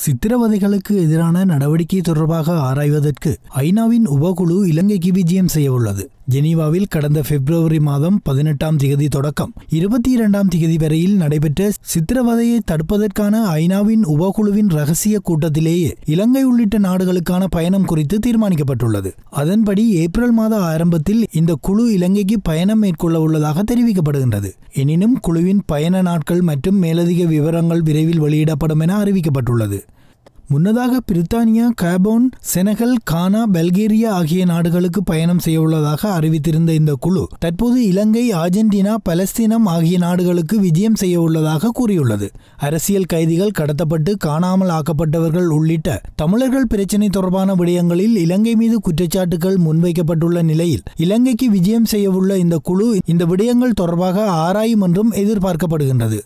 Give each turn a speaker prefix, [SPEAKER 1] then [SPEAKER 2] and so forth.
[SPEAKER 1] சித்திரவதைகளுக்கு எதிரான நடவடிக்கை தொடர்பாக ஆராய்வதற்கு ஐநாவின் உபகுழு இலங்கைக்கு விஜயம் செய்யவுள்ளது ஜெனீவாவில் கடந்த பிப்ரவரி மாதம் பதினெட்டாம் திகதி தொடக்கம் இருபத்தி இரண்டாம் திகதி வரையில் நடைபெற்ற சித்திரவதையை தடுப்பதற்கான ஐநாவின் உபகுழுவின் ரகசிய கூட்டத்திலேயே இலங்கை உள்ளிட்ட நாடுகளுக்கான பயணம் குறித்து தீர்மானிக்கப்பட்டுள்ளது அதன்படி ஏப்ரல் மாத ஆரம்பத்தில் இந்த குழு இலங்கைக்கு பயணம் மேற்கொள்ள உள்ளதாக தெரிவிக்கப்படுகின்றது எனினும் குழுவின் பயண நாட்கள் மற்றும் மேலதிக விவரங்கள் விரைவில் வெளியிடப்படும் என அறிவிக்கப்பட்டுள்ளது முன்னதாக பிரித்தானியா காபோன் செனகல் கானா பல்கேரியா ஆகிய நாடுகளுக்கு பயணம் செய்யவுள்ளதாக அறிவித்திருந்த இந்த குழு தற்போது இலங்கை அர்ஜென்டினா பலஸ்தீனம் ஆகிய நாடுகளுக்கு விஜயம் செய்யவுள்ளதாக கூறியுள்ளது அரசியல் கைதிகள் கடத்தப்பட்டு காணாமல் ஆக்கப்பட்டவர்கள் உள்ளிட்ட தமிழர்கள் பிரச்சினை தொடர்பான விடயங்களில் இலங்கை மீது குற்றச்சாட்டுகள் முன்வைக்கப்பட்டுள்ள நிலையில் இலங்கைக்கு விஜயம் செய்யவுள்ள இந்த குழு இந்த விடயங்கள் தொடர்பாக ஆராயும் என்றும் எதிர்பார்க்கப்படுகின்றது